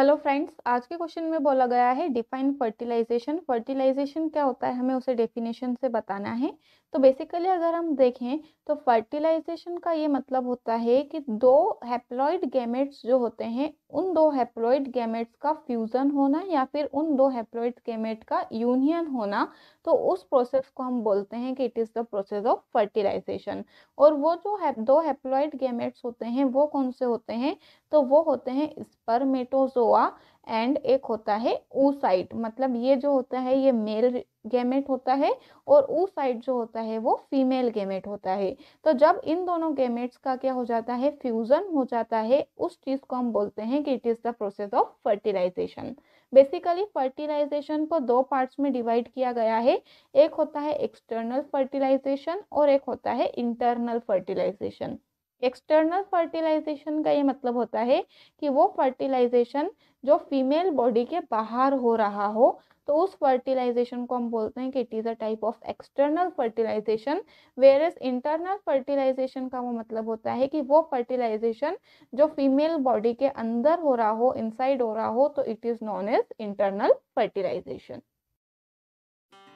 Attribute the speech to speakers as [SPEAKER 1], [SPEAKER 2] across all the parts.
[SPEAKER 1] hello friends आज के question में बोला गया है डिफाइन फर्टिलाइजेशन फर्टिलाइजेशन क्या होता है हमें उसे डेफिनेशन से बताना है तो बेसिकली अगर हम देखें तो फर्टिलाइजेशन का ये मतलब होता है कि दो हैप्लॉइड गैमेट्स जो होते हैं उन दो हैप्लॉइड गैमेट्स का फ्यूज़न होना या फिर उन दो हैप्लॉइड गैमेट का यूनियन होना तो उस प्रोसेस को हम बोलते हैं कि it is the process of fertilization और वो जो है दो हैप्लॉइड गैमेट्स होते हैं वो कौन से होते हैं तो वो होते हैं स्पर्मेटोजो ओवा एंड एक होता है ऊसाइट मतलब ये जो होता है ये मेल गेमेट होता है और ऊसाइट जो होता है वो फीमेल गेमेट होता है तो जब इन दोनों गेमेट्स का क्या हो जाता है फ्यूज़न हो जाता है उस चीज़ को हम बोलते हैं कि it is the process of fertilization basically fertilization को दो पार्ट्स में डिवाइड किया गया है एक होता है एक्सटर्नल फर्टिलाइजेशन और एक होता है इंटरनल फर्टिलाइजेशन एक्सटर्नल फर्टिलाइजेशन का ये मतलब होता है कि वो फर्टिलाइजेशन जो फीमेल बॉडी के बाहर हो रहा हो तो उस फर्टिलाइजेशन को हम बोलते हैं कि it is a type of external fertilization where is internal fertilization का वो मतलब होता है कि वो फर्टिलाइजेशन जो फीमेल बॉडी के अंदर हो रहा हो इनसाइड हो रहा हो तो it is known as internal fertilization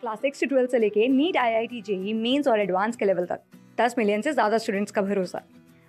[SPEAKER 2] class six से ट्वेल्थ से लेके NEET I I T JEE mains और एडवांस के लेवल तक दस मिलियन से ज़्यादा स्टूडेंट्स का भरोसा